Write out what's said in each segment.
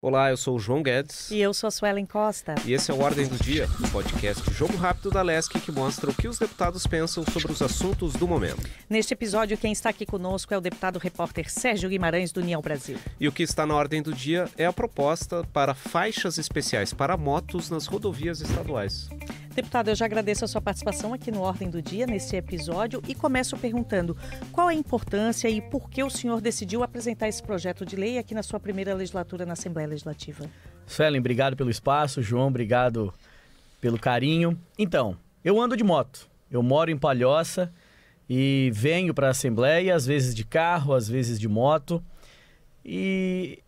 Olá, eu sou o João Guedes. E eu sou a Suelen Costa. E esse é o Ordem do Dia, o podcast Jogo Rápido da LESC que mostra o que os deputados pensam sobre os assuntos do momento. Neste episódio, quem está aqui conosco é o deputado repórter Sérgio Guimarães, do União Brasil. E o que está na Ordem do Dia é a proposta para faixas especiais para motos nas rodovias estaduais. Deputado, eu já agradeço a sua participação aqui no Ordem do Dia, nesse episódio, e começo perguntando qual é a importância e por que o senhor decidiu apresentar esse projeto de lei aqui na sua primeira legislatura na Assembleia Legislativa. Suelen, obrigado pelo espaço. João, obrigado pelo carinho. Então, eu ando de moto. Eu moro em Palhoça e venho para a Assembleia, às vezes de carro, às vezes de moto. E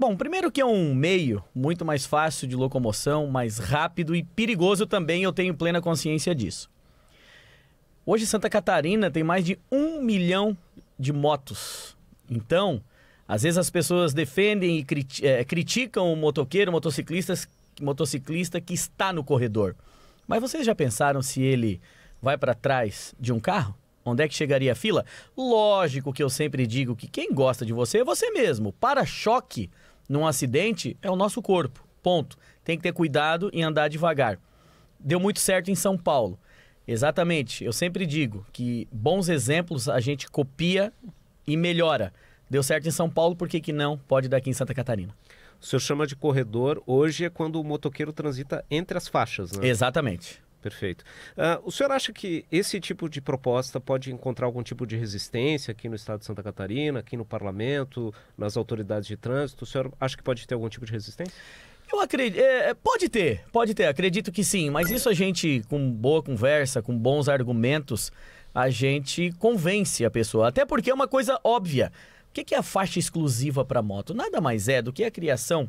Bom, primeiro que é um meio muito mais fácil de locomoção, mais rápido e perigoso também, eu tenho plena consciência disso. Hoje Santa Catarina tem mais de um milhão de motos. Então, às vezes as pessoas defendem e crit é, eh, criticam o motoqueiro, o motociclista que está no corredor. Mas vocês já pensaram se ele vai para trás de um carro? Onde é que chegaria a fila? Lógico que eu sempre digo que quem gosta de você é você mesmo. Para-choque num acidente é o nosso corpo. Ponto. Tem que ter cuidado e andar devagar. Deu muito certo em São Paulo. Exatamente. Eu sempre digo que bons exemplos a gente copia e melhora. Deu certo em São Paulo, por que, que não pode dar aqui em Santa Catarina? O senhor chama de corredor hoje é quando o motoqueiro transita entre as faixas, né? Exatamente. Perfeito. Uh, o senhor acha que esse tipo de proposta pode encontrar algum tipo de resistência aqui no estado de Santa Catarina, aqui no parlamento, nas autoridades de trânsito? O senhor acha que pode ter algum tipo de resistência? Eu acredito. É, é, pode ter, pode ter, acredito que sim, mas isso a gente, com boa conversa, com bons argumentos, a gente convence a pessoa. Até porque é uma coisa óbvia. O que é a faixa exclusiva para moto? Nada mais é do que a criação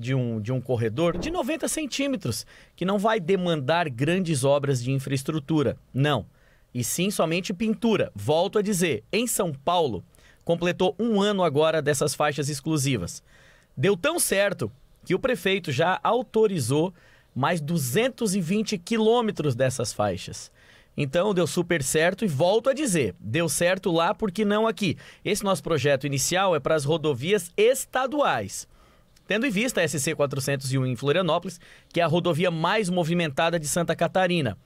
de um, de um corredor de 90 centímetros, que não vai demandar grandes obras de infraestrutura, não. E sim somente pintura. Volto a dizer, em São Paulo, completou um ano agora dessas faixas exclusivas. Deu tão certo que o prefeito já autorizou mais 220 quilômetros dessas faixas. Então deu super certo e volto a dizer, deu certo lá porque não aqui. Esse nosso projeto inicial é para as rodovias estaduais tendo em vista a SC-401 em Florianópolis, que é a rodovia mais movimentada de Santa Catarina.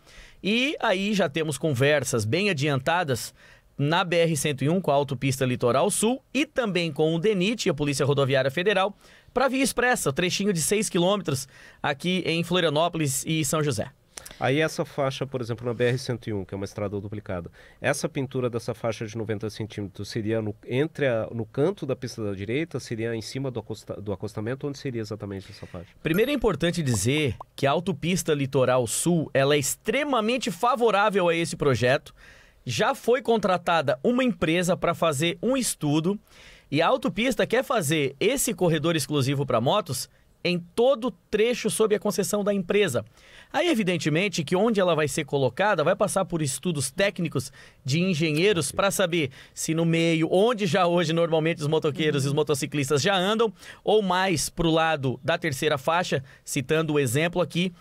E aí já temos conversas bem adiantadas na BR-101 com a Autopista Litoral Sul e também com o DENIT a Polícia Rodoviária Federal para a Via Expressa, o trechinho de 6 quilômetros aqui em Florianópolis e São José. Aí essa faixa, por exemplo, na BR-101, que é uma estrada duplicada, essa pintura dessa faixa de 90 centímetros seria no, entre a, no canto da pista da direita, seria em cima do, acosta, do acostamento? Onde seria exatamente essa faixa? Primeiro é importante dizer que a autopista Litoral Sul ela é extremamente favorável a esse projeto. Já foi contratada uma empresa para fazer um estudo e a autopista quer fazer esse corredor exclusivo para motos em todo trecho sob a concessão da empresa. Aí, evidentemente, que onde ela vai ser colocada vai passar por estudos técnicos de engenheiros para saber se no meio, onde já hoje normalmente os motoqueiros uhum. e os motociclistas já andam, ou mais para o lado da terceira faixa, citando o exemplo aqui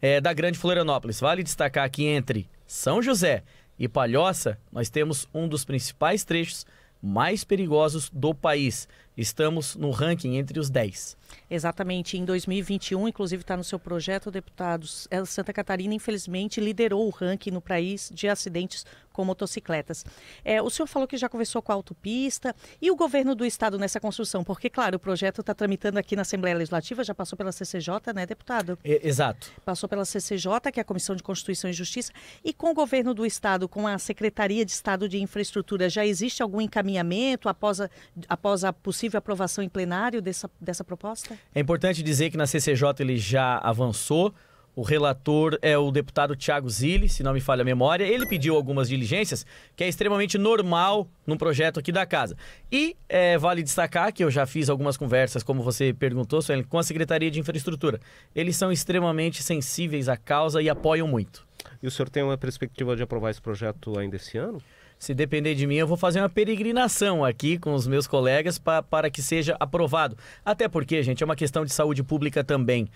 é, da Grande Florianópolis. Vale destacar que entre São José e Palhoça, nós temos um dos principais trechos mais perigosos do país. Estamos no ranking entre os 10. Exatamente. Em 2021, inclusive está no seu projeto, deputados, é, Santa Catarina, infelizmente, liderou o ranking no país de acidentes com motocicletas. É, o senhor falou que já conversou com a autopista e o governo do estado nessa construção, porque, claro, o projeto está tramitando aqui na Assembleia Legislativa, já passou pela CCJ, né, deputado? É, exato. Passou pela CCJ, que é a Comissão de Constituição e Justiça, e com o governo do estado, com a Secretaria de Estado de Infraestrutura, já existe algum encaminhamento após a, após a possível aprovação em plenário dessa, dessa proposta? proposta. É importante dizer que na CCJ ele já avançou. O relator é o deputado Tiago Zilli, se não me falha a memória. Ele pediu algumas diligências, que é extremamente normal num projeto aqui da casa. E é, vale destacar que eu já fiz algumas conversas, como você perguntou, com a Secretaria de Infraestrutura. Eles são extremamente sensíveis à causa e apoiam muito. E o senhor tem uma perspectiva de aprovar esse projeto ainda esse ano? Se depender de mim, eu vou fazer uma peregrinação aqui com os meus colegas pra, para que seja aprovado. Até porque, gente, é uma questão de saúde pública também.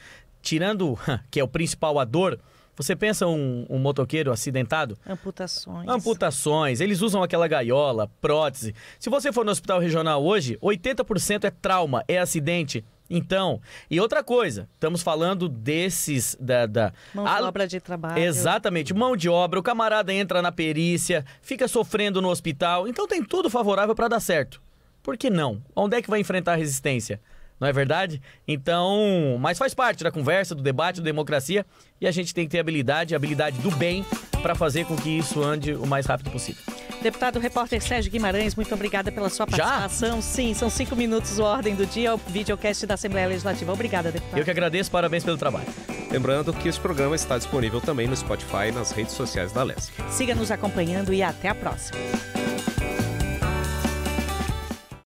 Tirando, que é o principal, a dor, você pensa um, um, motoqueiro acidentado? Amputações. Amputações. Eles usam aquela gaiola, prótese. Se você for no hospital regional hoje, 80% é trauma, é acidente. Então, e outra coisa, estamos falando desses da, da mão a... de obra de trabalho. Exatamente, mão de obra, o camarada entra na perícia, fica sofrendo no hospital, então tem tudo favorável para dar certo. Por que não? Onde é que vai enfrentar a resistência? Não é verdade? Então, mas faz parte da conversa, do debate, da democracia, e a gente tem que ter habilidade, habilidade do bem para fazer com que isso ande o mais rápido possível. Deputado repórter Sérgio Guimarães, muito obrigada pela sua participação. Já? Sim, são cinco minutos o Ordem do Dia, o videocast da Assembleia Legislativa. Obrigada, deputado. Eu que agradeço, parabéns pelo trabalho. Lembrando que este programa está disponível também no Spotify e nas redes sociais da Leste. Siga nos acompanhando e até a próxima.